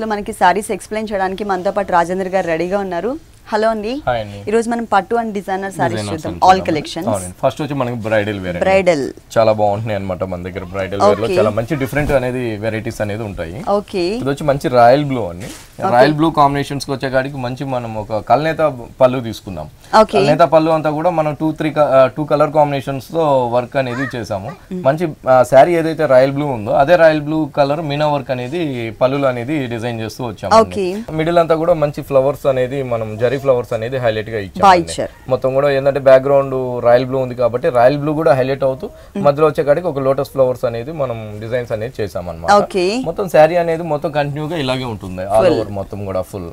లో మనకి సారీస్ ఎక్స్ప్లెయిన్ చేయడానికి మనతో పాటు రాజేంద్ర గారు రెడీగా ఉన్నారు హలో అండి ఈ రోజు మనం పట్టు అండ్ డిజైనర్ సారీస్ చూద్దాం ఆల్ కలెక్షన్ ఫస్ట్ వచ్చి మనకి బ్రైడల్ వేర్ బ్రైడల్ చాలా బాగుంటున్నాయి అనమాట మన దగ్గర బ్రైడల్ వేర్ లో చాలా మంచి డిఫరెంట్ అనేది వెరైటీస్ అనేది ఉంటాయి ఓకే ఇది వచ్చి మంచి రాయల్ బ్లూ అండి రాయల్ బ్లూ కాంబినేషన్స్ కి వచ్చే కాడికి మంచి మనం ఒక కల్నేత పళ్ళు తీసుకున్నాం కల్నేత పళ్ళు అంతా కూడా మనం two three two colour combinations తో వర్క్ అనేది చేసాము hmm. మంచి శారీ ఏదైతే రాయల్ బ్లూ ఉందో అదే రాయల్ బ్లూ కలర్ మీనా వర్క్ అనేది పళ్ళు అనేది డిజైన్ చేస్తూ వచ్చాము మిడిల్ అంతా కూడా మంచి ఫ్లవర్స్ అనేది మనం జరి ఫ్లవర్స్ అనేది హైలైట్ గా ఇచ్చారు మొత్తం కూడా ఏంటంటే బ్యాక్గ్రౌండ్ రాయల్ బ్లూ ఉంది కాబట్టి రాయల్ బ్లూ కూడా హైలైట్ అవుతూ మధ్యలో వచ్చేకాడికి ఒక లోటస్ ఫ్లవర్స్ అనేది మనం డిజైన్స్ అనేది చేసాం అనమాట మొత్తం శారీ అనేది మొత్తం కంటిన్యూ గా ఇలాగే ఉంటుంది ఆల్ ఓవర్ మొత్తం కూడా ఫుల్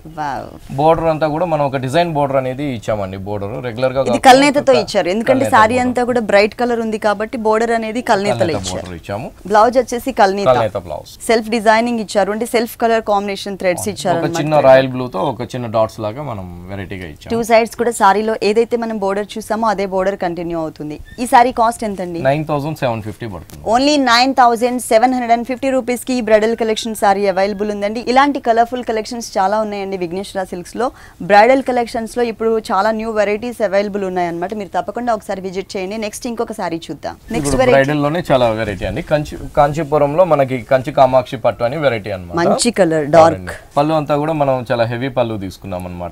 బోర్డర్ అంతా కూడా మనం ఒక డిజైన్ బోర్డర్ అనేది ఇచ్చామండి బోర్డర్ రెగ్యులర్ గా కల్నేతతో ఇచ్చారు ఎందుకంటే శారీ అంతా కూడా బ్రైట్ కలర్ ఉంది కాబట్టి బోర్డర్ అనేది కల్నేతలో ఇచ్చాము బ్లౌజ్ వచ్చేసి కల్నేత బ్లౌజ్ సెల్ఫ్ డిజైనింగ్ ఇచ్చారు అంటే సెల్ఫ్ కలర్ కాంబినేషన్ థ్రెడ్స్ ఇచ్చారు చిన్న రాయల్ బ్లూ తో ఒక చిన్న డాట్స్ లాగా మనం వెరైటీగా ఇచ్చాం టూ సైడ్స్ కూడా సారీలో ఏదైతే మనం బోర్డర్ చూసామో అదే బోర్డర్ కంటిన్యూ అవుతుంది ఈ సారీ కాస్ట్ ఎంత అండి నైన్ థౌసండ్ సెవెన్ ఫిఫ్టీ పడుతుంది only nine thousand seven hundred and fifty rupees కి బ్రైడల్ కలెక్షన్ సారీ అవైలబుల్ ఉందండి ఇలాంటి కలర్ఫుల్ కలెక్షన్స్ చాలా ఉన్నాయండి విఘ్నేశ్వర సిల్క్స్ లో బ్రైడల్ కలెక్షన్స్ లో ఇప్పుడు చాలా న్యూ వెరైటీస్ అవైలబుల్ ఉన్నాయన్నమాట మీరు తప్పకుండా ఒకసారి విజిట్ చేయండి నెక్స్ట్ ఇంకొక సారీ చూద్దాం నెక్స్ట్ బ్రైడల్ లోనే చాలా వెరైటీ అండి కంచి కాంచీపురంలో మనకి కంచి కామాక్షి పట్టు అని వెరైటీ అనమాట మంచి కలర్ డార్క్ పళ్ళు అంతా కూడా మనం చాలా హెవీ పళ్ళు తీసుకున్నాం అనమాట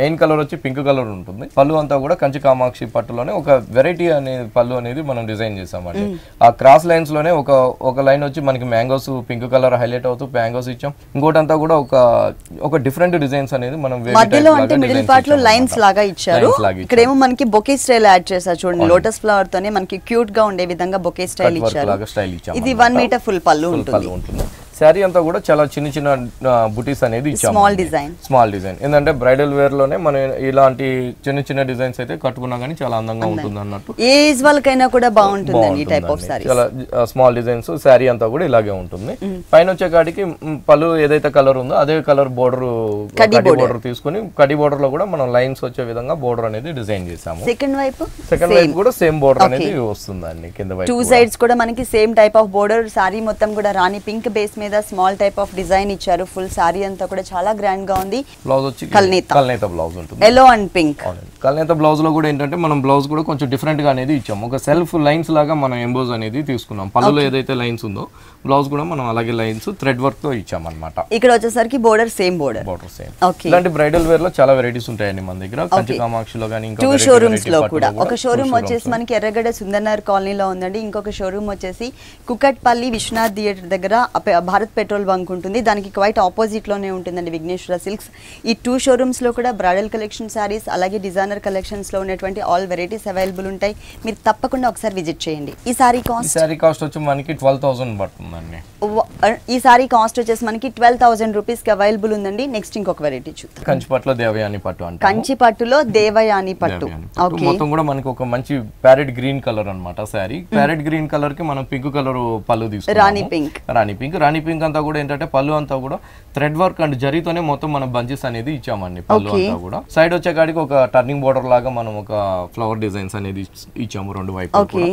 మెయిన్ కలర్ వచ్చి పింక్ కలర్ ఉంటుంది పళ్ళు అంతా కూడా కంచి కామాక్షి పట్టులోనే ఒక వెరైటీ అనే పళ్ళు అనేది మనం డిజైన్ చేసామండి ఆ క్రాస్ లైన్స్ లోనే ఒక ఒక లైన్ వచ్చి మనకి మ్యాంగోస్ పింక్ కలర్ హైలైట్ అవుతూ మ్యాంగోస్ ఇచ్చాం ఇంకోటి అంతా కూడా ఒక ఒక డిఫరెంట్ డిజైన్స్ అనేది మనం మధ్యలో అంటే మిడిల్ పార్ట్ లో లైన్స్ లాగా ఇచ్చారు ఇక్కడేమో మనకి బొకే స్టైల్ యాడ్ చేశారు చూడండి లోటస్ ఫ్లవర్ తోనే మనకి క్యూట్ గా ఉండే విధంగా బొకే స్టైల్ ఇచ్చారు ఇది వన్ మీటర్ ఫుల్ పళ్ళు ఉంటుంది శారీ అంతా కూడా చాలా చిన్న చిన్న బుటీస్ అనేది స్మాల్ డిజైన్ స్మాల్ డిజైన్ ఏంటంటే బ్రైడల్ వేర్ లోనే మనం ఇలాంటి చిన్న చిన్న డిజైన్స్ అయితే కట్టుకున్నా కానీ చాలా అందంగా ఉంటుంది అన్నట్టు ఏజ్ వాళ్ళకైనా కూడా బాగుంటుంది ఈ టైప్ ఆఫ్ చాలా స్మాల్ డిజైన్స్ శారీ అంతా కూడా ఇలాగే ఉంటుంది పైన వచ్చే కాడికి పలు ఏదైతే కలర్ ఉందో అదే కలర్ బోర్డర్ కడి బోర్డర్ తీసుకుని కడి బోర్డర్ లో కూడా మనం లైన్స్ వచ్చే విధంగా బోర్డర్ అనేది డిజైన్ చేసాము సెకండ్ వైపు సెకండ్ వైపు కూడా సేమ్ బోర్డర్ అనేది అండి కింద వైపు టూ సైడ్స్ కూడా మనకి same type of border sari మొత్తం కూడా రాణి పింక్ బేస్ మీద మీద స్మాల్ టైప్ ఆఫ్ డిజైన్ ఇచ్చారు ఫుల్ సారీ అంతా కూడా చాలా గ్రాండ్ గా ఉంది బ్లౌజ్ వచ్చి కల్నేత కల్నేత బ్లౌజ్ ఉంటుంది ఎల్లో అండ్ పింక్ కల్నేత బ్లౌజ్ లో కూడా ఏంటంటే మనం బ్లౌజ్ కూడా కొంచెం డిఫరెంట్ గా అనేది ఇచ్చాము ఒక సెల్ఫ్ లైన్స్ లాగా మనం ఎంబోజ్ అనేది తీసుకున్నాం పళ్ళులో ఏదైతే లైన్స్ ఉందో బ్లౌజ్ కూడా మనం అలాగే లైన్స్ థ్రెడ్ వర్క్ తో ఇచ్చామన్నమాట ఇక్కడ వచ్చేసరికి border same border border same ఇలాంటి బ్రైడల్ వేర్ లో చాలా వెరైటీస్ ఉంటాయండి మన దగ్గర కంచి కామాక్షిలో ఇంకా టూ షోరూమ్స్ లో కూడా ఒక షోరూమ్ వచ్చేసి మనకి ఎర్రగడ్డ సుందర్నగర్ కాలనీలో ఉందండి ఇంకొక షోరూమ్ వచ్చేసి కుకట్పల్లి విశ్వనాథ్ థియేటర్ దగ్గర భారత్ పెట్రోల్ బంక్ ఉంటుంది దానికి క్వైట్ ఆపోజిట్ లోనే ఉంటుందండి విఘ్నేశ్వర సిల్క్స్ ఈ టూ షోరూమ్స్ లో కూడా బ్రైడల్ కలెక్షన్ శారీస్ అలాగే డిజైనర్ కలెక్షన్స్ లో ఉన్నటువంటి ఆల్ వెరైటీస్ అవైలబుల్ ఉంటాయి మీరు తప్పకుండా ఒకసారి విజిట్ చేయండి ఈ సారీ కాస్ట్ సారీ కాస్ట్ వచ్చి మనకి ట్వెల్వ్ థౌసండ్ పడుతుంది ఉందండి ఈసారి కాస్ట్ వచ్చేసి మనకి ట్వెల్వ్ థౌసండ్ రూపీస్ కి అవైలబుల్ ఉందండి నెక్స్ట్ ఇంకొక వెరైటీ చూద్దాం కంచిపట్టులో దేవయాని పట్టు అంటే కంచిపట్టులో దేవయాని పట్టు మొత్తం కూడా మనకి ఒక మంచి ప్యారెట్ గ్రీన్ కలర్ అనమాట సారీ ప్యారెట్ గ్రీన్ కలర్ కి మనం పింక్ కలర్ పళ్ళు తీసుకుంటాం rani pink rani pink rani pink అంతా కూడా ఏంటంటే పళ్ళు అంతా కూడా థ్రెడ్ వర్క్ అండ్ జరితోనే మొత్తం మనం బంచెస్ అనేది ఇచ్చామండి పళ్ళు అంతా కూడా సైడ్ వచ్చే కాడికి ఒక టర్నింగ్ బోర్డర్ లాగా మనం ఒక ఫ్లవర్ డిజైన్స్ అనేది ఇచ్చాము రెండు వైపు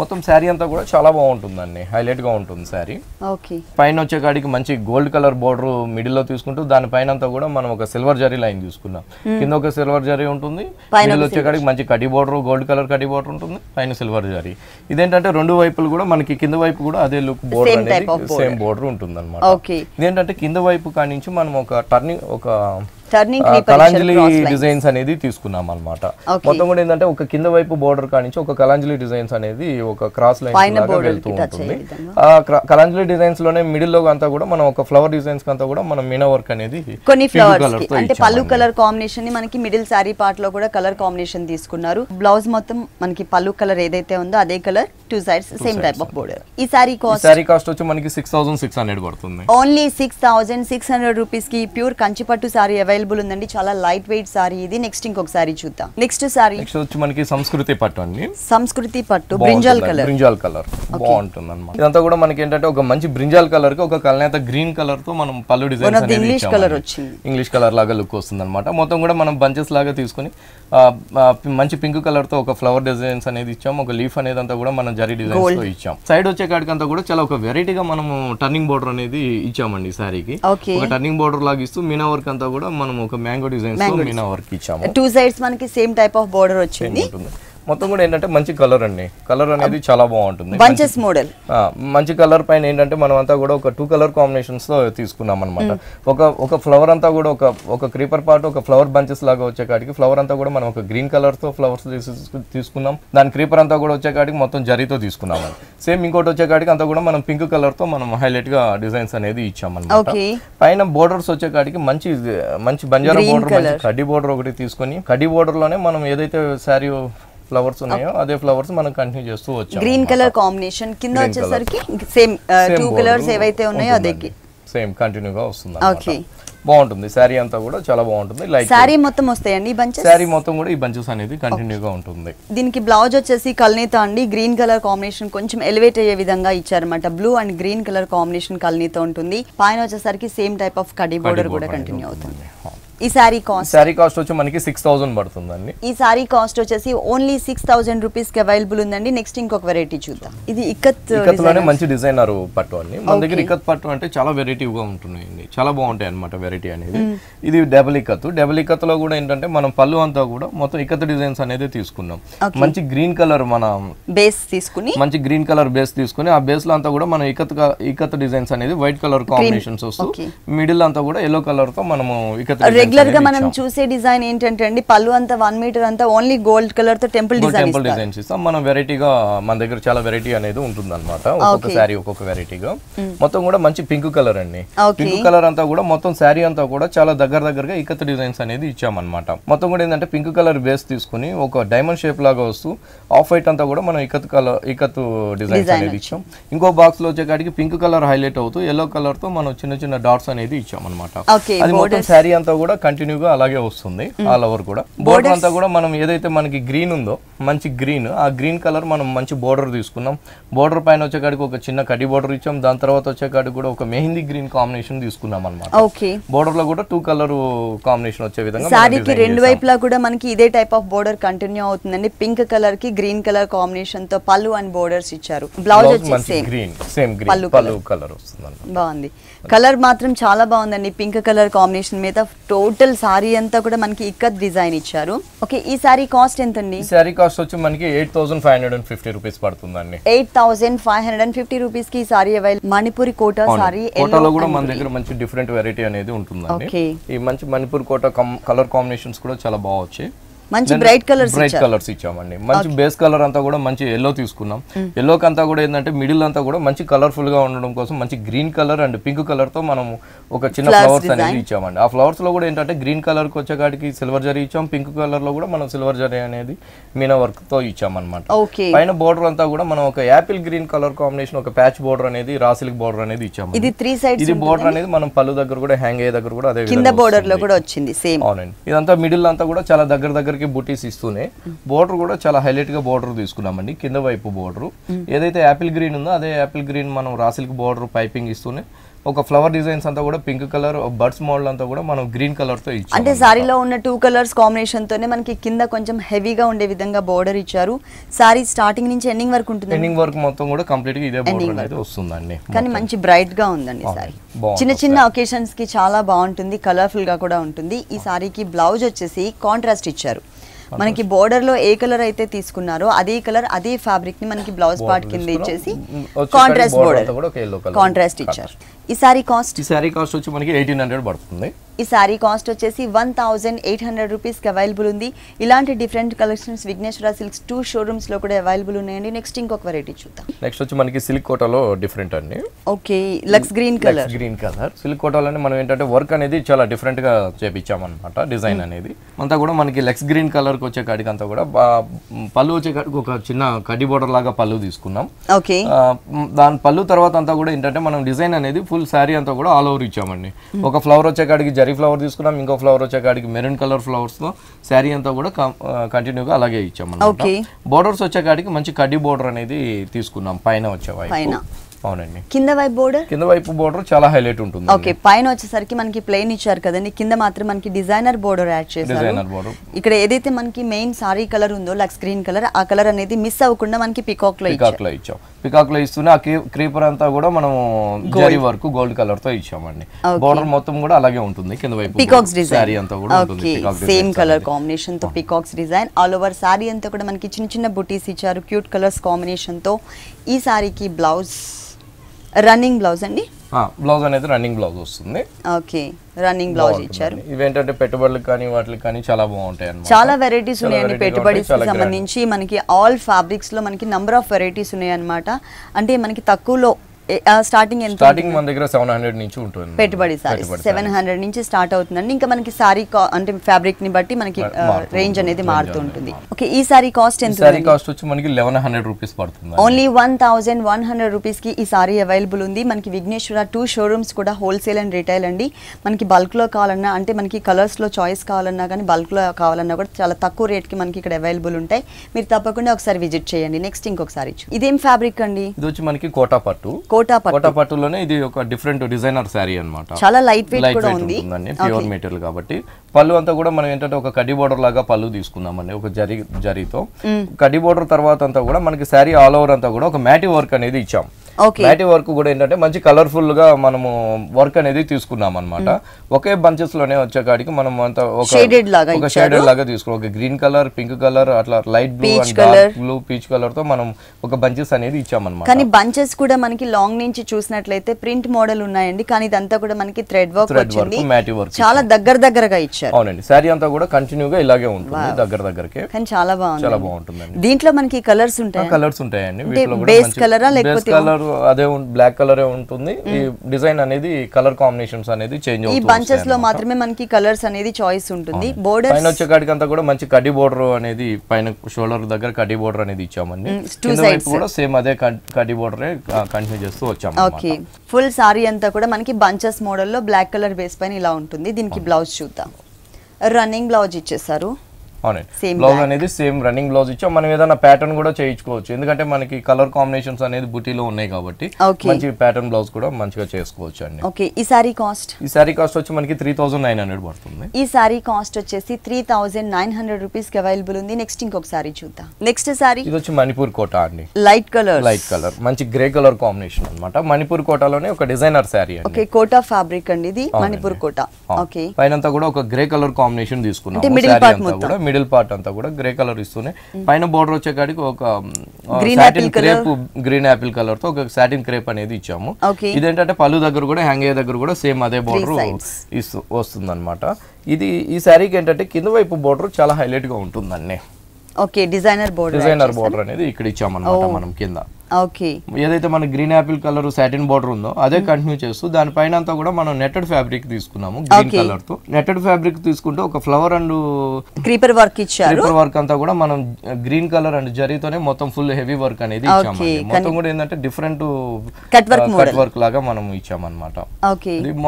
మొత్తం శారీ అంతా కూడా చాలా బాగుంటుందండి గా ఉంటుంది శారీ పైన వచ్చే కాడికి మంచి గోల్డ్ కలర్ బోర్డర్ లో తీసుకుంటూ దాని పైన కూడా మనం ఒక సిల్వర్ జరీ లైన్ తీసుకున్నాం కింద ఒక సిల్వర్ జరీ ఉంటుంది మిడిల్ వచ్చే కాడికి మంచి కడి బోర్డర్ గోల్డ్ కలర్ కడి బోర్డర్ ఉంటుంది పైన సిల్వర్ జరీ ఇదేంటంటే రెండు వైపులు కూడా మనకి కింద వైపు కూడా అదే లుక్ బోర్డర్ అనేది సేమ్ బోర్డర్ ఉంటుంది అనమాట ఇదేంటంటే కింద వైపు కానించి మనం ఒక టర్నింగ్ ఒక కలాంజలి డిజైన్స్ అనేది తీసుకున్నాం అనమాట మొత్తం కూడా ఏంటంటే ఒక కింద వైపు బోర్డర్ కానించి ఒక కలాంజలి డిజైన్స్ అనేది ఒక క్రాస్ లైన్ వెళ్తూ ఉంటుంది ఆ కలాంజలి డిజైన్స్ లోనే మిడిల్ లో అంతా కూడా మనం ఒక ఫ్లవర్ డిజైన్స్ అంతా కూడా మనం మీనా వర్క్ అనేది కొన్ని ఫ్లవర్ అంటే పళ్ళు కలర్ కాంబినేషన్ ని మనకి మిడిల్ సారీ పార్ట్ లో కూడా కలర్ కాంబినేషన్ తీసుకున్నారు బ్లౌజ్ మొత్తం మనకి పళ్ళు కలర్ ఏదైతే ఉందో అదే colour two sides same type of border ఈ సారీ కాస్ట్ సారీ కాస్ట్ వచ్చి మనకి సిక్స్ థౌసండ్ సిక్స్ హండ్రెడ్ పడుతుంది only six thousand six hundred rupees కి ప్యూర్ కంచిపట్టు సారీ అవైలబుల్ ఉందండి చాలా లైట్ వెయిట్ సారీ ఇది నెక్స్ట్ ఇంకొక సారీ చూద్దాం నెక్స్ట్ సారీ నెక్స్ట్ వచ్చి మనకి సంస్కృతి పట్టు అండి సంస్కృతి పట్టు బ్రింజాల్ కలర్ బ్రింజాల్ కలర్ బాగుంటుంది అనమాట ఇదంతా కూడా మనకి ఏంటంటే ఒక మంచి బ్రింజాల్ కలర్ కి ఒక కలనేత గ్రీన్ కలర్ తో మనం పళ్ళు డిజైన్ ఇంగ్లీష్ కలర్ వచ్చింది ఇంగ్లీష్ కలర్ లాగా లుక్ వస్తుంది అనమాట మొత్తం కూడా మనం బంచెస్ లాగా తీసుకుని మంచి పింక్ కలర్ తో ఒక ఫ్లవర్ డిజైన్స్ అనేది ఇచ్చాం ఒక లీఫ్ అనేది అంతా కూడా మనం జరీ డిజైన్స్ తో ఇచ్చాం సైడ్ వచ్చే కాడికంతా కూడా చాలా ఒక వెరైటీగా మనం టర్నింగ్ బోర్డర్ అనేది ఇచ్చామండి సారీకి ఒక టర్నింగ్ బోర్డర్ లాగా ఇస్తూ మీనా వర్క్ అంతా కూడా మనం ఒక మ్యాంగో డిజైన్స్ మీనా వర్క్ ఇచ్చాము టూ సైడ్స్ మనకి సేమ్ టైప్ ఆఫ్ బోర్డర్ వచ్చింది మొత్తం కూడా ఏంటంటే మంచి కలర్ అండి కలర్ అనేది చాలా బాగుంటుంది మోడల్ మంచి కలర్ పైన ఏంటంటే మనం అంతా కూడా ఒక టూ కలర్ కాంబినేషన్స్ లో తీసుకున్నాం అనమాట hmm. ఒక ఒక ఫ్లవర్ అంతా కూడా ఒక ఒక క్రీపర్ పార్ట్ ఒక ఫ్లవర్ బంచెస్ లాగా వచ్చే కాటికి ఫ్లవర్ అంతా కూడా మనం ఒక గ్రీన్ కలర్ తో ఫ్లవర్స్ తీసుకున్నాం దాని క్రీపర్ అంతా కూడా వచ్చే కాటికి మొత్తం జరీతో తీసుకున్నాం సేమ్ ఇంకోటి వచ్చే కాటికి అంతా కూడా మనం పింక్ కలర్ తో మనం హైలైట్ గా డిజైన్స్ అనేది ఇచ్చాం అనమాట పైన బోర్డర్స్ వచ్చే కాటికి మంచి మంచి బంజారా బోర్డర్ కడ్డీ బోర్డర్ ఒకటి తీసుకొని కడ్డీ బోర్డర్ లోనే మనం ఏదైతే శారీ ఫ్లవర్స్ ఉన్నాయో అదే ఫ్లవర్స్ మనం కంటిన్యూ చేస్తూ వచ్చాం గ్రీన్ కలర్ కాంబినేషన్ కింద వచ్చేసరికి సేమ్ టూ కలర్స్ ఏవైతే ఉన్నాయో అదే సేమ్ కంటిన్యూగా వస్తుంది ఓకే బాగుంటుంది శారీ అంతా కూడా చాలా బాగుంటుంది లైక్ శారీ మొత్తం వస్తాయండి ఈ బంచెస్ శారీ మొత్తం కూడా ఈ బంచెస్ అనేది కంటిన్యూగా ఉంటుంది దీనికి బ్లౌజ్ వచ్చేసి కల్నీత అండి గ్రీన్ కలర్ కాంబినేషన్ కొంచెం ఎలివేట్ అయ్యే విధంగా ఇచ్చారన్నమాట blue and green colour combination కల్నీత ఉంటుంది పైన వచ్చేసరికి సేమ్ టైప్ ఆఫ్ కడీ బోర్డర్ కూడా కంటిన్యూ అవుతుంది ఈ సారీ కాస్ట్ సారీ కాస్ట్ వచ్చి మనకి సిక్స్ థౌసండ్ పడుతుందండి ఈ సారీ కాస్ట్ వచ్చేసి ఓన్లీ సిక్స్ థౌసండ్ రూపీస్ కి అవైలబుల్ ఉందండి నెక్స్ట్ ఇంకొక వెరైటీ చూద్దాం ఇది ఇక్కత్ లోనే మంచి డిజైనర్ పట్టు అండి మన దగ్గర ఇక్కత్ పట్టు అంటే చాలా వెరైటీ గా ఉంటున్నాయండి చాలా బాగుంటాయి అనమాట వెరైటీ అనేది hmm. ఇది డబుల్ ఇక్కత్ డబుల్ ఇక్కత్ లో కూడా ఏంటంటే మనం పళ్ళు అంతా కూడా మొత్తం ఇక్కత్ డిజైన్స్ అనేది తీసుకున్నాం మంచి గ్రీన్ కలర్ మన బేస్ తీసుకుని మంచి గ్రీన్ కలర్ బేస్ తీసుకుని ఆ బేస్ లో అంతా కూడా మనం ఇక్కత్ ఇక్కత్ డిజైన్స్ అనేది వైట్ కలర్ కాంబినేషన్స్ వస్తూ మిడిల్ అంతా కూడా ఎల్లో కలర్ తో మనము ఇక్కత్ రెగ్యులర్ గా మనం చూసే డిజైన్ ఏంటంటే అండి పళ్ళు అంతా వన్ మీటర్ అంతా ఓన్లీ గోల్డ్ కలర్ తో టెంపుల్ డిజైన్ టెంపుల్ ఇస్తాం మనం వెరైటీగా మన దగ్గర చాలా వెరైటీ అనేది ఉంటుంది అనమాట ఒక్కొక్క శారీ ఒక్కొక్క వెరైటీగా hmm. మొత్తం కూడా మంచి పింక్ కలర్ అండి పింక్ కలర్ అంతా కూడా మొత్తం శారీ అంతా కూడా చాలా దగ్గర దగ్గరగా ఇకత్ డిజైన్స్ అనేది ఇచ్చాం అనమాట మొత్తం కూడా ఏంటంటే పింక్ కలర్ బేస్ తీసుకుని ఒక డైమండ్ షేప్ లాగా వస్తూ ఆఫ్ వైట్ అంతా కూడా మనం ఇకత్ కలర్ ఇకత్ డిజైన్స్ అనేది ఇచ్చాం ఇంకో బాక్స్ లో వచ్చేకాడికి పింక్ కలర్ హైలైట్ అవుతూ ఎల్లో కలర్ తో మనం చిన్న చిన్న డాట్స్ అనేది ఇచ్చాం అనమాట అది మొత్తం శారీ అంతా కూడా కంటిన్యూగా అలాగే వస్తుంది ఆల్ ఓవర్ కూడా బోర్డర్ అంతా కూడా మనం ఏదైతే మనకి గ్రీన్ ఉందో మంచి గ్రీన్ ఆ గ్రీన్ కలర్ మనం మంచి బోర్డర్ తీసుకున్నాం బోర్డర్ పైన వచ్చేకాడికి ఒక చిన్న కడి బోర్డర్ ఇచ్చాం దాని తర్వాత వచ్చేకాడికి కూడా ఒక మెహందీ గ్రీన్ కాంబినేషన్ తీసుకున్నాం అనమాట బోర్డర్ లో కూడా టూ కలర్ కాంబినేషన్ వచ్చే విధంగా సారీకి రెండు వైపులా కూడా మనకి ఇదే టైప్ ఆఫ్ బోర్డర్ కంటిన్యూ అవుతుందండి పింక్ కలర్ కి గ్రీన్ కలర్ కాంబినేషన్ తో పళ్ళు అండ్ బోర్డర్స్ ఇచ్చారు బ్లౌజ్ వచ్చి సేమ్ గ్రీన్ సేమ్ గ్రీన్ పళ్ళు కలర్ వస్తుంది బాగుంది కలర్ మాత్రం చాలా బాగుందండి పింక్ కలర్ కాంబినేషన్ మీద టోటల్ సారీ అంతా కూడా మనకి ఇక్కత్ డిజైన్ ఇచ్చారు ఓకే ఈ సారీ కాస్ట్ ఎంత అండి ఈ సారీ కాస్ట్ వచ్చి మనకి eight thousand five hundred and fifty rupees పడుతుందండి eight thousand five hundred and fifty rupees కి సారీ అవైల్ మణిపూరి కోట సారీ కోటలో కూడా మన దగ్గర మంచి డిఫరెంట్ వెరైటీ అనేది ఉంటుంది ఈ మంచి మణిపూర్ కోట కలర్ కాంబినేషన్స్ కూడా చాలా బాగా వచ్చాయి మంచి బ్రైట్ కలర్స్ బ్రైట్ కలర్స్ ఇచ్చామండి మంచి బేస్ కలర్ అంతా కూడా మంచి ఎల్లో తీసుకున్నాం ఎల్లోకి hmm. అంతా కూడా ఏంటంటే మిడిల్ అంతా కూడా మంచి కలర్ఫుల్ గా ఉండడం కోసం మంచి green colour and pink colour తో మనం ఒక చిన్న ఫ్లవర్స్ అనేది ఇచ్చామండి ఆ ఫ్లవర్స్ లో కూడా ఏంటంటే గ్రీన్ కలర్ కి కాడికి సిల్వర్ జరీ ఇచ్చాం పింక్ కలర్ లో కూడా మనం సిల్వర్ జరీ అనేది మీనా వర్క్ తో ఇచ్చామన్నమాట పైన బోర్డర్ అంతా కూడా మనం ఒక యాపిల్ గ్రీన్ కలర్ కాంబినేషన్ ఒక ప్యాచ్ బోర్డర్ అనేది రాసిల్క్ బోర్డర్ అనేది ఇచ్చాము ఇది త్రీ సైడ్ ఇది బోర్డర్ అనేది మనం పళ్ళు దగ్గర కూడా హ్యాంగ్ అయ్యే దగ్గర కూడా అదే కింద బోర్డర్ లో కూడా వచ్చింది సేమ్ అవునండి ఇదంతా మిడిల్ అంతా కూడా చాలా దగ్గర దగ్గర అందరికీ బుటీస్ ఇస్తూనే బోర్డర్ కూడా చాలా హైలైట్గా బోర్డర్ తీసుకున్నామండి కింద వైపు బోర్డర్ ఏదైతే యాపిల్ గ్రీన్ ఉందో అదే యాపిల్ గ్రీన్ మనం రాసిల్కి బోర్డర్ పైపింగ్ ఇస్తూనే ఒక ఫ్లవర్ డిజైన్స్ అంతా కూడా పింక్ కలర్ బర్డ్స్ మోడల్ అంతా కూడా మనం గ్రీన్ కలర్ తో ఇచ్చాం అంటే సారీలో ఉన్న టూ కలర్స్ కాంబినేషన్ తోనే మనకి కింద కొంచెం హెవీగా ఉండే విధంగా బోర్డర్ ఇచ్చారు సారీ స్టార్టింగ్ నుంచి ఎండింగ్ వరకు ఉంటుంది ఎండింగ్ వరకు మొత్తం కూడా కంప్లీట్ గా ఇదే బోర్డర్ అనేది వస్తుందండి కానీ మంచి బ్రైట్ గా ఉందండి సారీ చిన్న చిన్న ఒకేషన్స్ కి చాలా బాగుంటుంది కలర్ఫుల్ గా కూడా ఉంటుంది ఈ సారీకి బ్లౌజ్ వచ్చేసి కాంట్రాస్ట్ ఇచ్చారు మనకి బోర్డర్ లో ఏ కలర్ అయితే తీసుకున్నారో అదే కలర్ అదే ఫ్యాబ్రిక్ ని మనకి బ్లౌజ్ పార్ట్ కింద ఇచ్చేసి కాంట్రాస్ట్ బోర్డర్ కాంట్రాస్ట్ ఇచ్చారు ఈ సారీ కాస్ట్ ఈ సారీ కాస్ట్ వచ్చి మనకి ఎయిటీన్ హండ్రెడ్ పడుతుంది ఈ సారీ కాస్ట్ వచ్చేసి వన్ థౌజండ్ ఎయిట్ హండ్రెడ్ రూపీస్కి అవైలబుల్ ఉంది ఇలాంటి different collections Vighneshwara Silks two షోరూమ్స్లో కూడా అవైలబుల్ ఉన్నాయండి నెక్స్ట్ ఇంకొక వెరైటీ చూద్దాం నెక్స్ట్ వచ్చి మనకి సిల్క్ కోటాలో డిఫరెంట్ అండి ఓకే లక్స్ green colour green colour silk కోటాలోనే మనం ఏంటంటే వర్క్ అనేది చాలా డిఫరెంట్గా చేపించామన్నమాట డిజైన్ అనేది అంతా కూడా మనకి లెక్స్ గ్రీన్ కలర్కి వచ్చే కాడికి అంతా కూడా పళ్ళు వచ్చే కాడికి ఒక చిన్న కడ్డీ బోర్డర్ లాగా పళ్ళు తీసుకున్నాం ఓకే దాని పళ్ళు తర్వాత అంతా కూడా ఏంటంటే మనం డిజైన్ అనేది ఫుల్ ఫుల్ శారీ అంతా కూడా ఆల్ ఓవర్ ఇచ్చామండి ఒక ఫ్లవర్ వచ్చేకాడికి జరీ ఫ్లవర్ తీసుకున్నాం ఇంకో ఫ్లవర్ వచ్చేకాడికి మెరూన్ కలర్ తో శారీ అంతా కూడా కంటిన్యూగా అలాగే ఇచ్చామండి బోర్డర్స్ వచ్చేకాడికి మంచి కడ్డీ బోర్డర్ అనేది తీసుకున్నాం పైన వచ్చేవా అవునండి కింద వైపు బోర్డర్ కింద వైపు బోర్డర్ చాలా హైలైట్ ఉంటుంది ఓకే పైన వచ్చేసరికి మనకి ప్లెయిన్ ఇచ్చారు కదండి కింద మాత్రం మనకి డిజైనర్ బోర్డర్ యాడ్ చేశారు డిజైనర్ బోర్డర్ ఇక్కడ ఏదైతే మనకి మెయిన్ సారీ కలర్ ఉందో లైక్ స్క్రీన్ కలర్ ఆ కలర్ అనేది మిస్ అవ్వకుండా మనకి పికాక్ లో పికాక్ లో ఇచ్చాం పికాక్ లో ఇస్తూనే ఆ క్రీపర్ అంతా కూడా మనం జరీ వర్క్ గోల్డ్ కలర్ తో ఇచ్చామండి బోర్డర్ మొత్తం కూడా అలాగే ఉంటుంది కింద వైపు పికాక్స్ డిజైన్ అంతా కూడా ఉంటుంది సేమ్ కలర్ కాంబినేషన్ తో peacocks design all over sari అంతా కూడా మనకి చిన్న చిన్న బుటీస్ ఇచ్చారు క్యూట్ కలర్స్ కాంబినేషన్ తో ఈ సారీకి బ్లౌజ్ రన్నింగ్ బ్లౌజ్ అండి బ్లౌజ్ అనేది రన్నింగ్ బ్లౌజ్ వస్తుంది ఓకే రన్నింగ్ బ్లౌజ్ ఇచ్చారు ఇవేంటంటే పెట్టుబడులకు కానీ వాటికి కానీ చాలా బాగుంటాయి అన్నమాట చాలా వెరైటీస్ ఉన్నాయండి పెట్టుబడికి సంబంధించి మనకి ఆల్ ఫ్యాబ్రిక్స్ లో మనకి నంబర్ ఆఫ్ వెరైటీస్ ఉన్నాయి అన్నమాట అంటే మనకి తక్కువలో స్టార్టింగ్ ఎంత స్టార్టింగ్ మన దగ్గర 700 నుంచి ఉంటుంది పెట్టుబడి సారీ 700 నుంచి స్టార్ట్ అవుతుందండి ఇంకా మనకి సారీ అంటే ఫ్యాబ్రిక్ ని బట్టి మనకి రేంజ్ అనేది మారుతూ ఉంటుంది ఓకే ఈ సారీ కాస్ట్ ఎంత సారీ కాస్ట్ వచ్చి మనకి 1100 రూపాయస్ పడుతుంది ఓన్లీ 1100 రూపీస్ కి ఈ సారీ అవైలబుల్ ఉంది మనకి విఘ్నేశ్వర టూ షోరూమ్స్ కూడా హోల్సేల్ అండ్ రిటైల్ అండి మనకి బల్క్ లో కావాలన్నా అంటే మనకి కలర్స్ లో చాయిస్ కావాలన్నా కానీ బల్క్ లో కావాలన్నా కూడా చాలా తక్కువ రేట్ కి మనకి ఇక్కడ అవైలబుల్ ఉంటాయి మీరు తప్పకుండా ఒకసారి విజిట్ చేయండి నెక్స్ట్ ఇంకొకసారి ఇదేం ఫ్యాబ్రిక్ అండి ఇది వచ్చి మనకి కోటా పట్టు కోటా ఇది ఒక డిఫరెంట్ డిజైనర్ శారీ అనమాట చాలా లైట్ వెయిట్ లైట్ వెయిట్ ఉంటుందండి ప్యూర్ మెటీరియల్ కాబట్టి పళ్ళు అంతా కూడా మనం ఏంటంటే ఒక కడి బోర్డర్ లాగా పళ్ళు తీసుకుందామండి ఒక జరి జరితో కడి బోర్డర్ తర్వాత అంతా కూడా మనకి శారీ ఆల్ ఓవర్ అంతా కూడా ఒక మ్యాటి వర్క్ అనేది ఇచ్చాం మ్యాటి వర్క్ కూడా ఏంటంటే మంచి కలర్ఫుల్ గా మనము వర్క్ అనేది తీసుకున్నాం అనమాట hmm. ఒకే బంచెస్ లోనే వచ్చే కాడికి మనం అంత ఒక షేడెడ్ లాగా తీసుకున్నాం ఒక గ్రీన్ కలర్ పింక్ కలర్ అట్లా light blue and dark blue peach colour తో మనం ఒక బంచెస్ అనేది అనమాట కానీ బంచెస్ కూడా మనకి లాంగ్ నుంచి చూసినట్లయితే ప్రింట్ మోడల్ ఉన్నాయండి కానీ ఇదంతా కూడా మనకి థ్రెడ్ వర్క్ వచ్చింది మ్యాటి వర్క్ చాలా దగ్గర దగ్గరగా ఇచ్చారు అవునండి సారీ అంతా కూడా కంటిన్యూ గా ఇలాగే ఉంటుంది దగ్గర దగ్గరకే కానీ చాలా బాగుంది చాలా బాగుంటుంది దీంట్లో మనకి కలర్స్ ఉంటాయి కలర్స్ ఉంటాయండి బేస్ కలరా లేకపోతే కలర్ అదే బ్లాక్ కలర్ ఉంటుంది ఈ డిజైన్ అనేది కలర్ కాంబినేషన్స్ అనేది చేంజ్ ఈ బంచెస్ లో మాత్రమే మనకి కలర్స్ అనేది చాయిస్ ఉంటుంది బోర్డర్ పైన వచ్చే కాడికి అంతా కూడా మంచి కడ్డి బోర్డర్ అనేది పైన షోల్డర్ దగ్గర కడ్డి బోర్డర్ అనేది ఇచ్చామండి కూడా సేమ్ అదే కడ్డి బోర్డర్ కంటిన్యూ చేస్తూ వచ్చాము ఓకే ఫుల్ సారీ అంతా కూడా మనకి బంచెస్ మోడల్ లో బ్లాక్ కలర్ బేస్ పైన ఇలా ఉంటుంది దీనికి బ్లౌజ్ చూద్దాం రన్నింగ్ బ్లౌజ్ ఇచ్చేసారు బ్లౌజ్ అనేది సేమ్ రన్నింగ్ బ్లౌజ్ ఇచ్చి మనం ఏదైనా ప్యాటర్న్ కూడా చేయించుకోవచ్చు ఎందుకంటే మనకి కలర్ కాంబినేషన్స్ అనేది బుటీలో ఉన్నాయి కాబట్టి మంచి ప్యాటర్న్ బ్లౌజ్ కూడా మంచిగా చేసుకోవచ్చు అండి ఓకే ఈ సారీ కాస్ట్ ఈ సారీ కాస్ట్ వచ్చి మనకి త్రీ థౌసండ్ నైన్ హండ్రెడ్ పడుతుంది ఈ సారీ కాస్ట్ వచ్చేసి three thousand nine hundred rupees కి అవైలబుల్ ఉంది నెక్స్ట్ ఇంకొక సారీ చూద్దాం నెక్స్ట్ సారీ ఇది వచ్చి మణిపూర్ కోట అండి లైట్ కలర్ లైట్ కలర్ మంచి గ్రే కలర్ కాంబినేషన్ అనమాట మణిపూర్ కోటలోనే ఒక designer sari okay Kota fabric అండి ఇది మణిపూర్ కోట ఓకే పైనంతా కూడా ఒక గ్రే కలర్ కాంబినేషన్ తీసుకున్నాం మిడిల్ పార్ట్ అంతా కూడా గ్రే కలర్ ఇస్తున్నాయి పైన బోర్డర్ వచ్చేకాడికి ఒక satin crepe green apple colour తో ఒక సాటిన్ క్రేప్ అనేది ఇచ్చాము ఇదేంటంటే పళ్ళు దగ్గర కూడా హ్యాంగ్ అయ్యే దగ్గర కూడా సేమ్ అదే బోర్డర్ ఇస్తూ వస్తుంది అనమాట ఇది ఈ శారీకి ఏంటంటే కింద వైపు బోర్డర్ చాలా హైలైట్ గా ఉంటుందండి okay designer border designer border అనేది ఇక్కడ ఇచ్చాము అనమాట oh. మనం కింద ఓకే ఏదైతే మన green apple colour satin border ఉందో అదే కంటిన్యూ చేస్తూ దానిపైన అంతా కూడా మనం నెట్టెడ్ ఫ్యాబ్రిక్ తీసుకున్నాము గ్రీన్ కలర్ తో నెట్టెడ్ ఫ్యాబ్రిక్ తీసుకుంటే ఒక ఫ్లవర్ అండ్ క్రీపర్ వర్క్ ఇచ్చారు క్రీపర్ వర్క్ అంతా కూడా మనం గ్రీన్ కలర్ అండ్ జరితోనే మొత్తం ఫుల్ హెవీ వర్క్ అనేది మొత్తం కూడా ఏంటంటే different cut work cut work లాగా మనం ఇచ్చామన్నమాట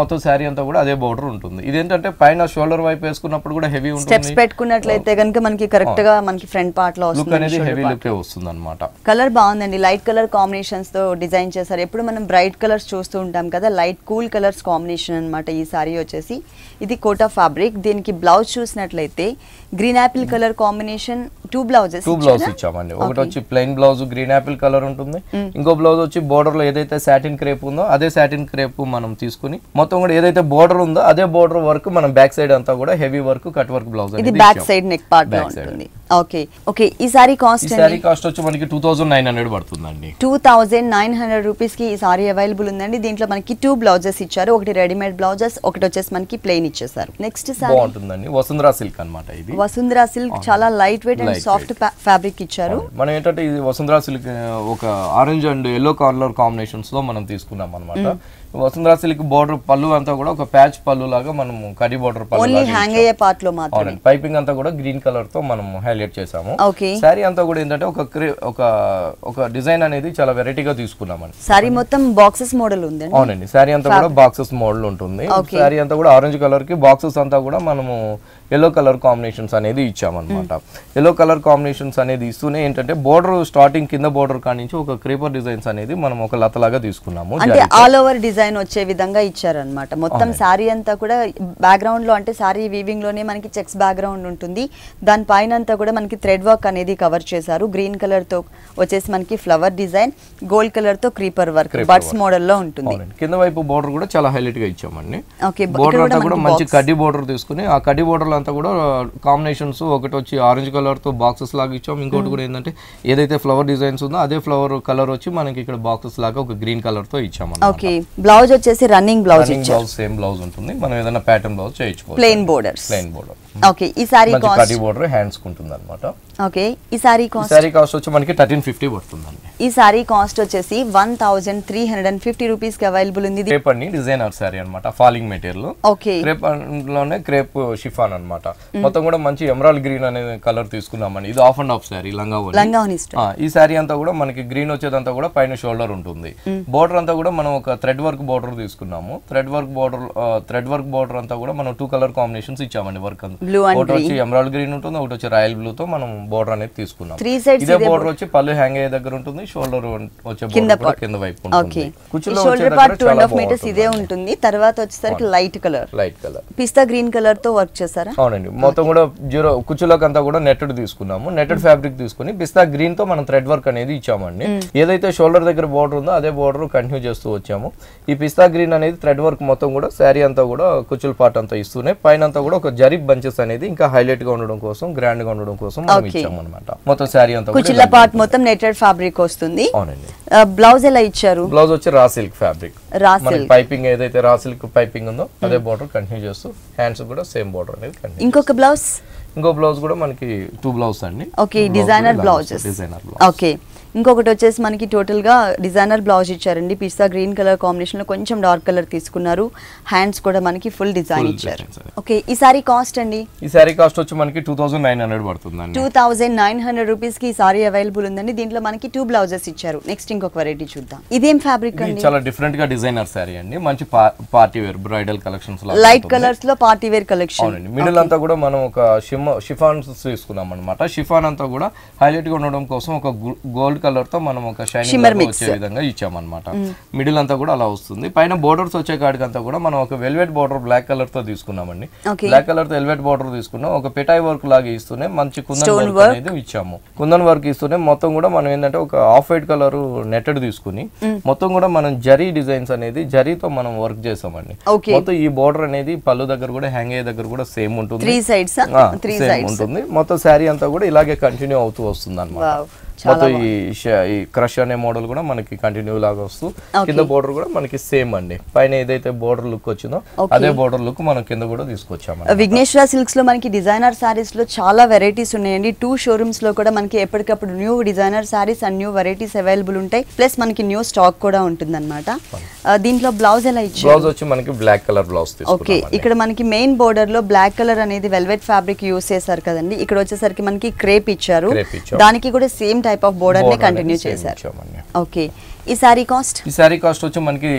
మొత్తం శారీ అంతా కూడా అదే బార్డర్ ఉంటుంది ఇదేంటంటే పైన షోల్డర్ వైపు వేసుకున్నప్పుడు కూడా హెవీ ఉంటుంది పెట్టుకున్నట్లయితే కనుక మనకి కరెక్ట్ గా మనకి ఫ్రంట్ పార్ట్ లో లుక్ అనేది హెవీ లుక్ వస్తుంది అనమాట కలర్ బాగుందండి లైట్ కలర్ తో డిజైన్ చేశారు ఎప్పుడు మనం బ్రైట్ కలర్స్ చూస్తూ ఉంటాం కదా లైట్ కూల్ కలర్స్ కాంబినేషన్ అనమాట ఈ సారీ వచ్చేసి ఇది కోటా ఫ్యాబ్రిక్ దీనికి బ్లౌజ్ చూసినట్లయితే green apple colour combination two blouses two blouse ఇచ్చామండి ఒకటి వచ్చి plain blouse green apple colour ఉంటుంది hmm. ఇంకో బ్లౌజ్ వచ్చి బోర్డర్ లో ఏదైతే సాటిన్ క్రేప్ ఉందో అదే సాటిన్ క్రేప్ మనం తీసుకుని మొత్తం కూడా ఏదైతే బోర్డర్ ఉందో అదే బోర్డర్ వర్క్ మనం బ్యాక్ సైడ్ అంతా కూడా heavy work cut work blouse ఇది బ్యాక్ సైడ్ నెక్ పార్ట్ ఉంటుంది ఓకే ఓకే ఈ సారీ కాస్ట్ ఈ సారీ కాస్ట్ వచ్చి మనకి టూ థౌసండ్ నైన్ హండ్రెడ్ పడుతుంది అండి టూ థౌజండ్ నైన్ హండ్రెడ్ రూపీస్కి ఈ సారీ అవైలబుల్ ఉందండి దీంట్లో మనకి టూ బ్లౌజెస్ ఇచ్చారు ఒకటి రెడీమేడ్ బ్లౌజెస్ ఒకటి వచ్చేసి మనకి ప్లెయిన్ ఇచ్చేసారు నెక్స్ట్ సారీ వసుంధరా సిల్క్ అనమాట ఇది వసుంధరా సిల్క్ చాలా light weight and soft fabric ఇచ్చారు మనం ఏంటంటే ఇది వసుంధరా సిల్క్ ఒక orange and yellow colour combinations లో మనం తీసుకున్నాం అనమాట వసుంధరా సిల్క్ బోర్డర్ పళ్ళు అంతా కూడా ఒక ప్యాచ్ పళ్ళు లాగా మనము కర్రీ బోర్డర్ పళ్ళు హ్యాంగ్ అయ్యే పార్ట్ లో పైపింగ్ అంతా కూడా గ్రీన్ కలర్ తో మనం హైలైట్ చేసాము సారీ అంతా కూడా ఏంటంటే ఒక ఒక ఒక డిజైన్ అనేది చాలా వెరైటీగా తీసుకున్నామండి సారీ మొత్తం బాక్సెస్ మోడల్ ఉంది అవునండి సారీ అంతా కూడా బాక్సెస్ మోడల్ ఉంటుంది సారీ అంతా కూడా ఆరెంజ్ కలర్ కి బాక్సెస్ అంతా కూడా మనము ఎల్లో కలర్ కాంబినేషన్స్ అనేది ఇచ్చామన్నమాట ఎల్లో కలర్ కాంబినేషన్స్ అనేది ఇస్తూనే ఏంటంటే బోర్డర్ స్టార్టింగ్ కింద బోర్డర్ కానించి ఒక క్రీపర్ డిజైన్స్ అనేది మనం ఒక లతలాగా తీసుకున్నాము అంటే ఆల్ ఓవర్ డిజైన్ వచ్చే విధంగా ఇచ్చారనమాట మొత్తం శారీ అంతా కూడా బ్యాక్గ్రౌండ్ లో అంటే శారీ వీవింగ్ లోనే మనకి చెక్స్ బ్యాక్గ్రౌండ్ ఉంటుంది దాని పైన అంతా కూడా మనకి థ్రెడ్ వర్క్ అనేది కవర్ చేశారు గ్రీన్ కలర్ తో వచ్చేసి మనకి ఫ్లవర్ డిజైన్ గోల్డ్ కలర్ తో క్రీపర్ వర్క్ బర్డ్స్ మోడల్ లో ఉంటుంది కింద వైపు బోర్డర్ కూడా చాలా హైలైట్ గా ఇచ్చామండి ఓకే బోర్డర్ అంతా కూడా మంచి కడ్డీ బోర్డర్ తీసుకుని ఆ కడ్డీ బోర్డర్ అంతా కూడా కాంబినేషన్స్ ఒకటి వచ్చి ఆరెంజ్ కలర్తో బాక్సెస్ లాగా ఇచ్చాము ఇంకోటి కూడా hmm. ఏంటంటే ఏదైతే ఫ్లవర్ డిజైన్స్ ఉందో అదే ఫ్లవర్ కలర్ వచ్చి మనకి ఇక్కడ బాక్సెస్ లాగా ఒక గ్రీన్ కలర్ తో ఓకే బ్లౌజ్ వచ్చేసి running blouse blouse same blouse ఉంటుంది మనం ఏదైనా ప్యాటర్న్ బ్లౌజ్ చేయించుకోవచ్చు plain border plain border okay ఈ సారీ కాస్ట్ కడి బోర్డర్ హ్యాండ్స్ ఉంటుంది అన్నమాట ఓకే ఈ సారీ కాస్ట్ సారీ కాస్ట్ వచ్చి మనకి 1350 పడుతుందండి ఈ సారీ కాస్ట్ వచ్చేసి 1350 రూపీస్ కి అవైలబుల్ ఉంది ఇది క్రేప్ అండి డిజైనర్ సారీ అన్నమాట ఫాలింగ్ మెటీరియల్ ఓకే క్రేప్ లోనే క్రేప్ షిఫాన్ అన్నమాట hmm. మొత్తం కూడా మంచి ఎమరాల్డ్ గ్రీన్ అనే కలర్ తీసుకున్నామండి ఇది ఆఫ్ అండ్ ఆఫ్ సారీ లంగా ఓని లంగా ఓని ఈ సారీ అంతా కూడా మనకి గ్రీన్ వచ్చేదంతా కూడా పైన షోల్డర్ ఉంటుంది బోర్డర్ hmm. అంతా కూడా మనం ఒక థ్రెడ్ వర్క్ బోర్డర్ తీసుకున్నాము thread work border thread work border అంతా కూడా మనం టూ కలర్ కాంబినేషన్స్ ఇచ్చామండి వర్క్ అంతా బ్లూ ఒకటి వచ్చి ఎమరాల్డ్ గ్రీన్ ఉంటుంది ఒకటి వచ్చి రాయల్ బ్లూ తో మనం బోర్డర్ అనేది తీసుకున్నాం త్రీ సైడ్స్ ఇదే బోర్డర్ వచ్చి పళ్ళు హ్యాంగ్ అయ్యే దగ్గర ఉంటుంది షోల్డర్ వచ్చే బోర్డర్ కింద వైపు ఉంటుంది కుచ్చులో షోల్డర్ పార్ట్ 2 1/2 మీటర్స్ ఇదే ఉంటుంది తర్వాత వచ్చేసరికి light colour light colour pista green colour తో వర్క్ చేశారా అవునండి మొత్తం కూడా జీరో కుచ్చులోకి అంతా కూడా నెట్టెడ్ తీసుకున్నాము నెట్టెడ్ ఫ్యాబ్రిక్ తీసుకుని పిస్తా గ్రీన్ తో మనం థ్రెడ్ వర్క్ అనేది ఇచ్చామండి hmm. ఏదైతే షోల్డర్ దగ్గర బోర్డర్ ఉందో అదే బోర్డర్ కంటిన్యూ చేస్తూ వచ్చాము ఈ పిస్తా గ్రీన్ అనేది థ్రెడ్ వర్క్ మొత్తం కూడా శారీ అంతా కూడా కుచ్చుల పార్ట్ అంతా ఇస్తూనే పైన అంతా కూడా ఒక జరిబ్ బంచ్ స్టిచెస్ అనేది ఇంకా హైలైట్ గా ఉండడం కోసం గ్రాండ్ గా ఉండడం కోసం మనం ఇచ్చాము మొత్తం శారీ అంతా కుచిల్ల పార్ట్ మొత్తం నెటెడ్ ఫ్యాబ్రిక్ వస్తుంది అవునండి బ్లౌజ్ ఎలా ఇచ్చారు బ్లౌజ్ వచ్చి రా సిల్క్ ఫ్యాబ్రిక్ పైపింగ్ ఏదైతే రా సిల్క్ పైపింగ్ ఉందో hmm. అదే బోర్డర్ కంటిన్యూ చేస్తూ హ్యాండ్స్ కూడా సేమ్ బోర్డర్ అనేది ఇంకొక బ్లౌజ్ ఇంకో బ్లౌజ్ కూడా మనకి టూ బ్లౌజ్ అండి okay designer blouse designer okay ఇంకొకటి వచ్చేసి మనకి టోటల్గా డిజైనర్ బ్లౌజ్ ఇచ్చారండి పిస్తా గ్రీన్ కలర్ కాంబినేషన్లో కొంచెం డార్క్ కలర్ తీసుకున్నారు హ్యాండ్స్ కూడా మనకి ఫుల్ డిజైన్ ఇచ్చారు ఓకే ఈ సారీ కాస్ట్ అండి ఈ సారీ కాస్ట్ వచ్చి మనకి టూ థౌసండ్ నైన్ హండ్రెడ్ పడుతుంది two thousand nine hundred rupees కి సారీ అవైలబుల్ ఉందండి దీంట్లో మనకి టూ బ్లౌజెస్ ఇచ్చారు నెక్స్ట్ ఇంకొక వెరైటీ చూద్దాం ఇదేం ఫ్యాబ్రిక్ అండి చాలా డిఫరెంట్ గా డిజైనర్ సారీ అండి మంచి party wear bridal collections light colours లో పార్టీ వేర్ కలెక్షన్ మిడిల్ అంతా కూడా మనం ఒక షిఫాన్స్ తీసుకున్నాం అనమాట షిఫాన్ అంతా కూడా హైలైట్ గా ఉండడం కోసం ఒక గోల్డ్ గోల్డ్ కలర్ తో మనం ఒక షైనింగ్ వచ్చే విధంగా ఇచ్చామన్నమాట మిడిల్ అంతా కూడా అలా వస్తుంది పైన బోర్డర్స్ వచ్చే కాడికంతా కూడా మనం ఒక వెల్వెట్ బోర్డర్ బ్లాక్ కలర్ తో తీసుకున్నామండి బ్లాక్ కలర్ తో వెల్వెట్ బోర్డర్ తీసుకున్నాం ఒక పిటాయి వర్క్ లాగా ఇస్తూనే మంచి కుందన్ వర్క్ అనేది ఇచ్చాము కుందన్ వర్క్ ఇస్తూనే మొత్తం కూడా మనం ఏంటంటే ఒక ఆఫ్ వైట్ కలర్ నెట్టెడ్ తీసుకుని hmm. మొత్తం కూడా మనం జరీ డిజైన్స్ అనేది జరీతో మనం వర్క్ చేసామండి మొత్తం ఈ బోర్డర్ అనేది పళ్ళు దగ్గర కూడా హ్యాంగ్ అయ్యే దగ్గర కూడా సేమ్ ఉంటుంది సేమ్ ఉంటుంది మొత్తం శారీ అంతా కూడా ఇలాగే కంటిన్యూ అవుతూ వస్తుంది అనమాట మొత్తం ఈ క్రష్ అనే మోడల్ కూడా మనకి కంటిన్యూ లాగా వస్తూ కింద బోర్డర్ కూడా మనకి సేమ్ అండి పైన ఏదైతే బోర్డర్ లుక్ వచ్చిందో అదే బోర్డర్ లుక్ మనం కింద కూడా తీసుకొచ్చాము విఘ్నేశ్వర సిల్క్స్ లో మనకి డిజైనర్ సారీస్ లో చాలా వెరైటీస్ ఉన్నాయండి టూ షోరూమ్స్ లో కూడా మనకి ఎప్పటికప్పుడు new designer saris and new varieties available ఉంటాయి ప్లస్ మనకి న్యూ స్టాక్ కూడా ఉంటుంది అనమాట దీంట్లో బ్లౌజ్ ఎలా ఇచ్చి బ్లౌజ్ వచ్చి మనకి బ్లాక్ కలర్ బ్లౌజ్ ఓకే ఇక్కడ మనకి మెయిన్ బోర్డర్ లో బ్లాక్ కలర్ అనేది వెల్వెట్ ఫ్యాబ్రిక్ యూస్ చేశారు కదండి ఇక్కడ వచ్చేసరికి మనకి క్రేప్ ఇచ్చారు దానికి కూడా సేమ్ టైప్ ఆఫ్ బోర్డర్ ని కంటిన్యూ చేశారు ఓకే ఈ సారీ కాస్ట్ ఈ సారీ కాస్ట్ వచ్చి మనకి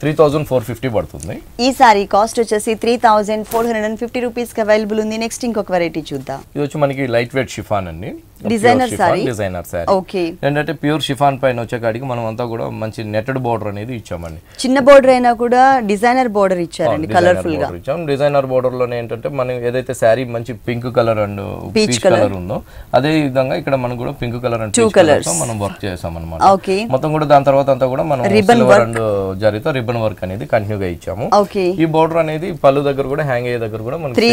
త్రీ థౌసండ్ ఫోర్ ఫిఫ్టీ పడుతుంది ఈ సారీ కాస్ట్ వచ్చేసి three thousand four hundred and fifty rupees available ఉంది నెక్స్ట్ ఇంకొక వెరైటీ చూద్దాం ఇది వచ్చి మనకి లైట్ వెయిట్ షిఫాన్ అండి designer sari designer sari okay ఏంటంటే ప్యూర్ షిఫాన్ పైన వచ్చే కాడికి మనం అంతా కూడా మంచి నెట్టెడ్ బోర్డర్ అనేది ఇచ్చామండి చిన్న బోర్డర్ అయినా కూడా డిజైనర్ బోర్డర్ ఇచ్చారండి కలర్ఫుల్ గా ఇచ్చాం డిజైనర్ బోర్డర్ లోనే ఏంటంటే మనం ఏదైతే సారీ మంచి pink colour and peach colour ఉందో అదే విధంగా ఇక్కడ మనం కూడా pink colour and two colours మనం వర్క్ చేసాం అనమాట మొత్తం కూడా దాని దాని తర్వాత అంతా కూడా మనం సిల్వర్ అండ్ జరితో రిబ్బన్ వర్క్ అనేది కంటిన్యూ గా ఇచ్చాము ఈ బోర్డర్ అనేది పళ్ళు దగ్గర కూడా హ్యాంగ్ అయ్యే దగ్గర కూడా మనకి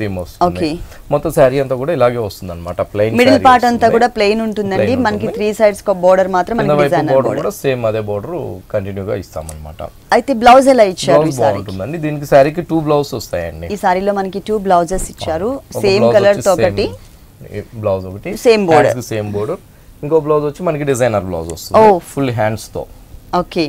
సేమ్ వస్తుంది మొత్తం శారీ అంతా కూడా ఇలాగే వస్తుంది అనమాట ప్లెయిన్ మిడిల్ పార్ట్ అంతా కూడా ప్లెయిన్ ఉంటుందండి మనకి త్రీ సైడ్స్ బోర్డర్ మాత్రం బోర్డర్ కూడా సేమ్ అదే బోర్డర్ కంటిన్యూ గా ఇస్తాం అనమాట అయితే బ్లౌజ్ ఎలా ఇచ్చారు బాగుంటుందండి దీనికి శారీకి టూ బ్లౌజ్ వస్తాయండి ఈ శారీలో మనకి టూ బ్లౌజెస్ ఇచ్చారు సేమ్ కలర్ తో ఒకటి బ్లౌజ్ ఒకటి సేమ్ బోర్డర్ సేమ్ బోర్డర్ ఇంకో బ్లౌజ్ వచ్చి మనకి డిజైనర్ బ్లౌజ్ వస్తుంది ఫుల్ హ్యాండ్స్ తో ఓకే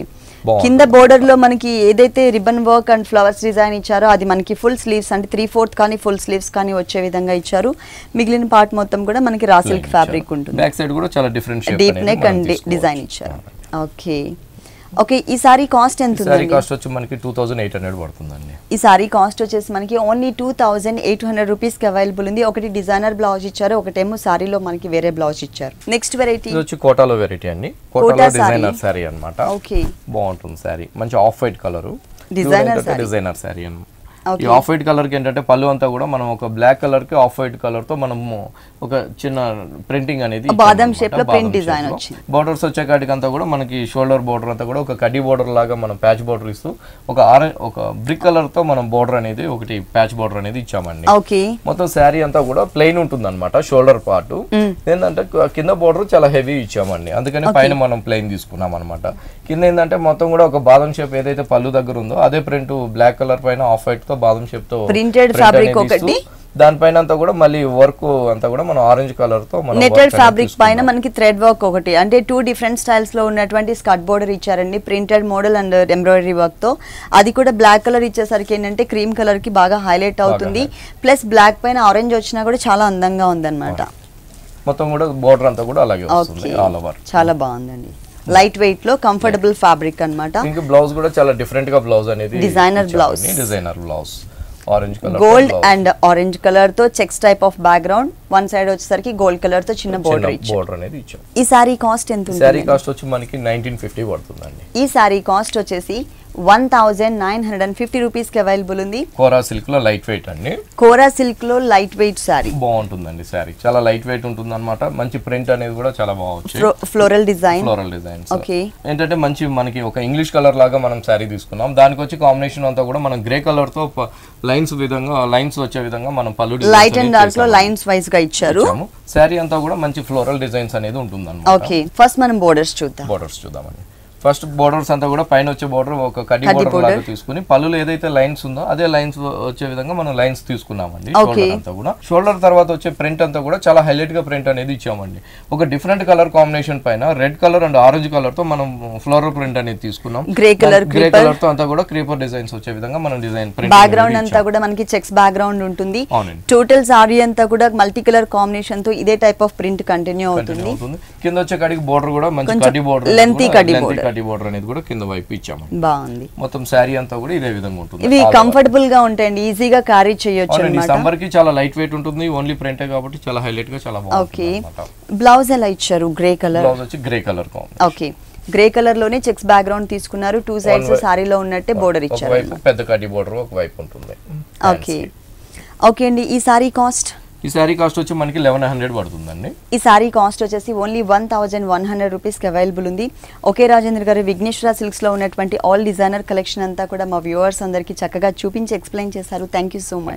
కింద బోర్డర్ లో మనకి ఏదైతే ribbon work and flowers design ఇచ్చారో అది మనకి ఫుల్ స్లీవ్స్ అంటే త్రీ ఫోర్త్ కానీ ఫుల్ స్లీవ్స్ కానీ వచ్చే విధంగా ఇచ్చారు మిగిలిన పార్ట్ మొత్తం కూడా మనకి రాసిల్క్ ఫ్యాబ్రిక్ ఉంటుంది డీప్ నెక్ అండ్ డిజైన్ ఇచ్చారు ఓకే ఓకే ఈ సారీ కాస్ట్ ఎంత సారీ కాస్ట్ వచ్చి మనకి టూ థౌసండ్ ఎయిట్ హండ్రెడ్ పడుతుందండి ఈ సారీ కాస్ట్ వచ్చేసి మనకి only two thousand eight hundred available ఉంది ఒకటి డిజైనర్ బ్లౌజ్ ఇచ్చారు ఒకటేమో సారీలో మనకి వేరే బ్లౌజ్ ఇచ్చారు నెక్స్ట్ వెరైటీ వచ్చి కోటాలో వెరైటీ అండి కోటాలో డిజైనర్ సారీ అనమాట ఓకే బాగుంటుంది సారీ మంచి off white colour designer designer sari అనమాట ఈ ఆఫ్ వైట్ కలర్కి ఏంటంటే పళ్ళు అంతా కూడా మనం ఒక బ్లాక్ కలర్కి ఆఫ్ వైట్ కలర్తో మనము ఒక చిన్న ప్రింటింగ్ అనేది బాదం షేప్లో ప్రింట్ డిజైన్ వచ్చేకాటికి అంతా కూడా మనకి షోల్డర్ బార్డర్ అంతా కూడా ఒక కడ్డీ బోర్డర్ లాగా మనం ప్యాచ్ బార్డర్ ఇస్తూ ఒక ఆరెంజ్ ఒక బ్రిక్ కలర్తో మనం బోర్డర్ అనేది ఒకటి ప్యాచ్ బోర్డర్ అనేది ఇచ్చామండి మొత్తం శారీ అంతా కూడా ప్లెయిన్ ఉంటుంది అనమాట షోల్డర్ పార్ట్ ఏంటంటే కింద బార్డర్ చాలా హెవీ ఇచ్చామండి అందుకని పైన మనం ప్లెయిన్ తీసుకున్నాం అనమాట కింద ఏంటంటే మొత్తం కూడా ఒక బాదం షేప్ ఏదైతే పళ్ళు దగ్గర ఉందో అదే ప్రింట్ బ్లాక్ కలర్ పైన ఆఫ్ వైట్ తో బాదం షేప్ తో ప్రింటెడ్ ఫ్యాబ్రిక్ ఒకటి దానిపైన అంతా కూడా మళ్ళీ వర్క్ అంతా కూడా మనం ఆరెంజ్ కలర్ తో నెటెడ్ ఫ్యాబ్రిక్ పైన మనకి థ్రెడ్ వర్క్ ఒకటి అంటే టూ డిఫరెంట్ స్టైల్స్ లో ఉన్నటువంటి స్కట్ బోర్డర్ ఇచ్చారండి printed model and embroidery work తో అది కూడా బ్లాక్ కలర్ ఇచ్చేసరికి ఏంటంటే క్రీమ్ కలర్ కి బాగా హైలైట్ అవుతుంది ప్లస్ బ్లాక్ పైన ఆరెంజ్ వచ్చినా కూడా చాలా అందంగా ఉందన్నమాట మొత్తం కూడా బోర్డర్ అంతా కూడా అలాగే వస్తుంది ఆల్ ఓవర్ చాలా బాగుందండి లైట్ వెయిట్ లో కంఫర్టబుల్ ఫాబ్రిక్ అనమాట బ్లౌజ్ కూడా చాలా డిఫరెంట్ గా బ్లౌజ్ అనేది designer blouse designer blouse gold and orange colour తో checks type of background one side వచ్చేసరికి గోల్డ్ కలర్ తో చిన్న బోర్డర్ బోర్డర్ అనేది ఇచ్చాం ఈ సారీ కాస్ట్ ఎంత ఉంటుంది సారీ కాస్ట్ వచ్చి మనకి 1950 పడుతుందండి ఈ సారీ కాస్ట్ వచ్చేసి one thousand nine hundred and fifty rupees కి అవైలబుల్ ఉంది కోరా సిల్క్ లో లైట్ వెయిట్ అండి కోరా సిల్క్ లో లైట్ వెయిట్ సారీ బాగుంటుందండి సారీ చాలా లైట్ వెయిట్ ఉంటుంది అనమాట మంచి ప్రింట్ అనేది కూడా చాలా బాగుంది floral design floral design okay ఏంటంటే మంచి మనకి ఒక ఇంగ్లీష్ కలర్ లాగా మనం సారీ తీసుకున్నాం దానికి వచ్చి కాంబినేషన్ అంతా కూడా మనం గ్రే కలర్ తో లైన్స్ విధంగా లైన్స్ వచ్చే విధంగా మనం పలు లైట్ అండ్ డార్క్ లో లైన్స్ వైస్ గా ఇచ్చారు సారీ అంతా కూడా మంచి ఫ్లోరల్ డిజైన్స్ అనేది ఉంటుంది ఓకే ఫస్ట్ మనం బోర్డర్స్ చూద్దాం బోర్డర్స్ చూద్దామండి ఫస్ట్ బోర్డర్స్ అంతా కూడా పైన వచ్చే బోర్డర్ ఒక కడ్డీ బోర్డర్ లాగా తీసుకుని పళ్ళు ఏదైతే లైన్స్ ఉందో అదే లైన్స్ వచ్చే విధంగా మనం లైన్స్ తీసుకున్నామండి షోల్డర్ అంతా కూడా షోల్డర్ తర్వాత వచ్చే ప్రింట్ అంతా కూడా చాలా హైలైట్ గా ప్రింట్ అనేది ఇచ్చామండి ఒక డిఫరెంట్ కలర్ కాంబినేషన్ పైన red colour and orange colour తో మనం ఫ్లోరల్ ప్రింట్ అనేది తీసుకున్నాం గ్రే కలర్ గ్రే కలర్ తో అంతా కూడా క్రీపర్ డిజైన్స్ వచ్చే విధంగా మనం డిజైన్ ప్రింట్ గ్రౌండ్ అంతా కూడా మనకి చెక్స్ గ్రౌండ్ ఉంటుంది టోటల్ సారీ అంతా కూడా మల్టీ కలర్ కాంబినేషన్ తో ఇదే టైప్ ఆఫ్ ప్రింట్ కంటిన్యూ అవుతుంది కింద వచ్చే కడికి బోర్డర్ కూడా మంచి కడ్డీ బోర్డర్ లెంతీ కడ్డీ బోర్డర్ చికాటి బోర్డర్ అనేది కూడా కింద వైపు ఇచ్చాము బాగుంది మొత్తం శారీ అంతా కూడా ఇదే విధంగా ఉంటుంది ఇది కంఫర్టబుల్ గా ఉంటాయండి ఈజీగా క్యారీ చేయొచ్చు సమ్మర్ కి చాలా లైట్ వెయిట్ ఉంటుంది ఓన్లీ ప్రింట్ కాబట్టి చాలా హైలైట్ గా చాలా ఓకే బ్లౌజ్ ఎలా ఇచ్చారు గ్రే కలర్ బ్లౌజ్ వచ్చి grey colour okay grey colour లోనే చెక్స్ గ్రౌండ్ తీసుకున్నారు టూ సైడ్స్ సారీలో ఉన్నట్టే బోర్డర్ ఇచ్చారు పెద్ద కటి బోర్డర్ ఒక వైపు ఉంటుంది ఓకే ఓకే అండి ఈ సారీ కాస్ట్ ఈ సారీ కాస్ట్ వచ్చి మనకి లెవెన్ హండ్రెడ్ పడుతుందండి ఈ సారీ కాస్ట్ వచ్చేసి only one thousand one hundred రూపీస్కి అవైలబుల్ ఉంది ఓకే రాజేంద్ర గారు విఘ్నేశ్వర లో ఉన్నటువంటి ఆల్ డిజైనర్ కలెక్షన్ అంతా కూడా మా వ్యూవర్స్ అందరికీ చక్కగా చూపించి ఎక్స్ప్లెయిన్ చేశారు థ్యాంక్ సో మచ్